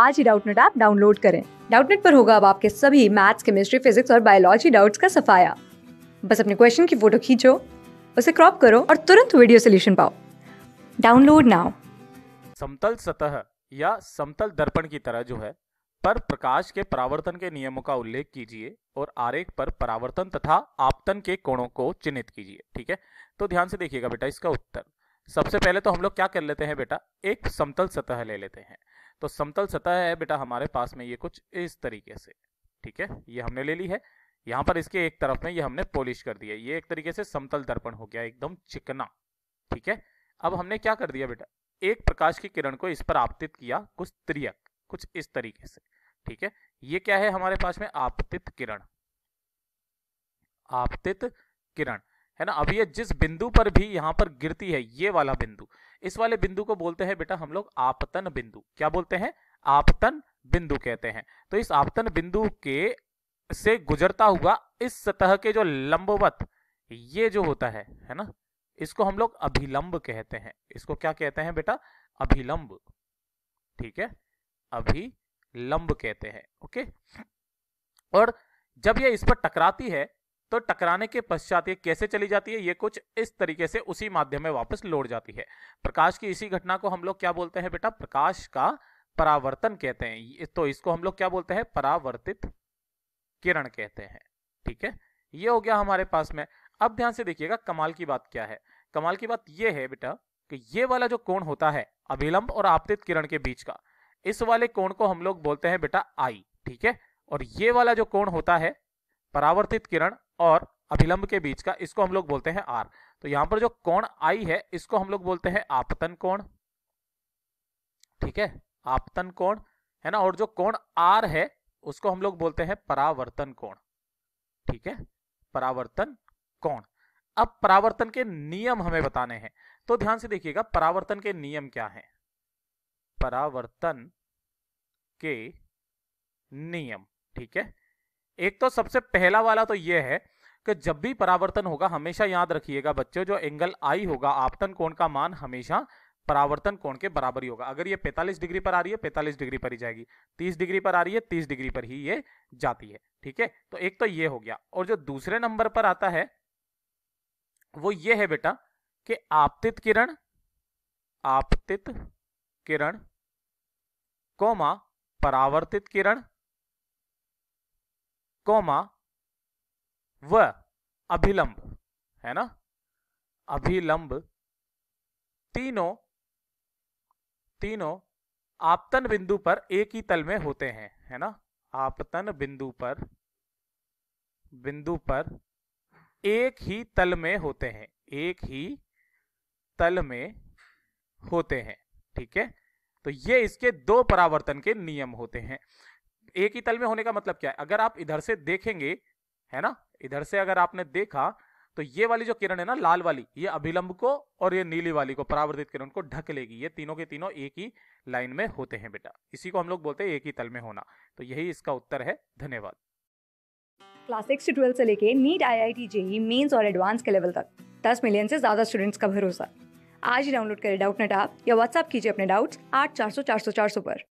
आज ही Doubtnut app download करें डाउटनेट पर होगा अब आपके सभी मैथ्स केमिस्ट्री फिजिक्स और बायोलॉजी डाउट्स का सफाया बस अपने क्वेश्चन की फोटो खींचो उसे क्रॉप करो और तुरंत वीडियो सोल्यूशन पाओ डाउनलोड नाउ समतल सतह या समतल दर्पण की तरह जो है पर प्रकाश के परावर्तन के नियमों का उल्लेख कीजिए और आरेख पर परावर्तन तथा आपतन के कोणों को चिन्हित कीजिए ठीक है तो ध्यान से देखिएगा बेटा इसका उत्तर सबसे पहले तो हम लोग क्या कर लेते हैं बेटा एक समतल सतह ले लेते हैं तो समतल सतह है बेटा हमारे पास में ये कुछ इस तरीके से ठीक है ये हमने ले ली है यहाँ पर इसके एक तरफ में ये हमने पॉलिश कर दिया ये एक तरीके से समतल दर्पण हो गया एकदम चिकना ठीक है अब हमने क्या कर दिया बेटा एक प्रकाश की किरण को इस पर आपतित किया कुछ त्रियक कुछ इस तरीके से ठीक है ये क्या है हमारे पास में आपतित किरण आपतित किरण है ना अब ये जिस बिंदु पर भी यहां पर गिरती है ये वाला बिंदु इस वाले बिंदु को बोलते हैं बेटा हम लोग आपतन बिंदु क्या बोलते हैं आपतन बिंदु कहते हैं तो इस आपतन बिंदु के से गुजरता हुआ इस सतह के जो लंबवत ये जो होता है है ना इसको हम लोग अभिलंब कहते हैं इसको क्या कहते हैं बेटा अभिलंब ठीक है अभिलंब कहते हैं ओके और जब यह इस पर टकराती है तो टकराने के पश्चात ये कैसे चली जाती है ये कुछ इस तरीके से उसी माध्यम में वापस लौट जाती है प्रकाश की इसी घटना को हम लोग क्या बोलते हैं बेटा प्रकाश का परावर्तन कहते हैं तो इसको हम लोग क्या बोलते हैं परावर्तित किरण कहते हैं ठीक है ये हो गया हमारे पास में अब ध्यान से देखिएगा कमाल की बात क्या है कमाल की बात यह है बेटा कि ये वाला जो कोण होता है अभिलंब और आपतित किरण के बीच का इस वाले कोण को हम लोग बोलते हैं बेटा आई ठीक है और ये वाला जो कोण होता है परावर्तित किरण और अभिलंब के बीच का इसको हम लोग बोलते हैं आर तो यहां पर जो कोण आई है इसको हम लोग बोलते हैं आपतन कोण ठीक है आपतन कोण है ना और जो कोण आर है उसको हम लोग बोलते हैं परावर्तन कोण ठीक है परावर्तन कोण अब परावर्तन के नियम हमें बताने हैं तो ध्यान से देखिएगा परावर्तन के नियम क्या हैं परावर्तन के नियम ठीक है एक तो सबसे पहला वाला तो ये है कि जब भी परावर्तन होगा हमेशा याद रखिएगा बच्चों जो एंगल आई होगा आपतन कोण का मान हमेशा परावर्तन कोण के बराबर ही होगा अगर ये 45 डिग्री पर आ रही है 45 डिग्री पर ही जाएगी 30 डिग्री पर आ रही है 30 डिग्री पर ही ये जाती है ठीक है तो एक तो ये हो गया और जो दूसरे नंबर पर आता है वो ये है बेटा कि आपतित किरण आपतित किरण कोमा परावर्तित किरण कोमा व अभिलंब है ना अभिलंब तीनों तीनों आपतन बिंदु पर एक ही तल में होते हैं है ना आपतन बिंदु पर बिंदु पर एक ही तल में होते हैं एक ही तल में होते हैं ठीक है तो ये इसके दो परावर्तन के नियम होते हैं एक ही तल में होने का मतलब क्या है अगर आप इधर से देखेंगे है ना इधर से अगर आपने देखा तो ये वाली जो किरण है ना लाल वाली ये अभिलंब को और ये नीली वाली को परावर्तित किरण को ढक लेगी ये तीनों के तीनों एक ही लाइन में होते हैं बेटा इसी को हम लोग बोलते हैं एक ही तल में होना तो यही इसका उत्तर है धन्यवाद क्लास सिक्स से ट्वेल्थ से लेके NEET I I T JEE mains और एडवांस के लेवल तक दस मिलियन से ज्यादा स्टूडेंट्स का भरोसा आज ही डाउनलोड करें डाउट नेट आप या व्हाट्सअप कीजिए अपने डाउट्स आठ चार सौ चार सौ चार सौ पर